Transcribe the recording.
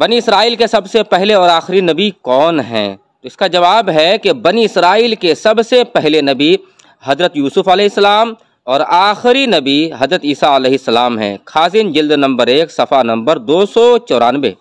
बनी इसराइल के सबसे पहले और आखिरी नबी कौन हैं तो इसका जवाब है कि बनी इसराइल के सबसे पहले नबी हज़रत यूसुफ़ आलाम और आखिरी नबी हज़रत ईसा आलाम हैं खासिन जल्द नंबर एक सफ़ा नंबर दो सौ चौरानवे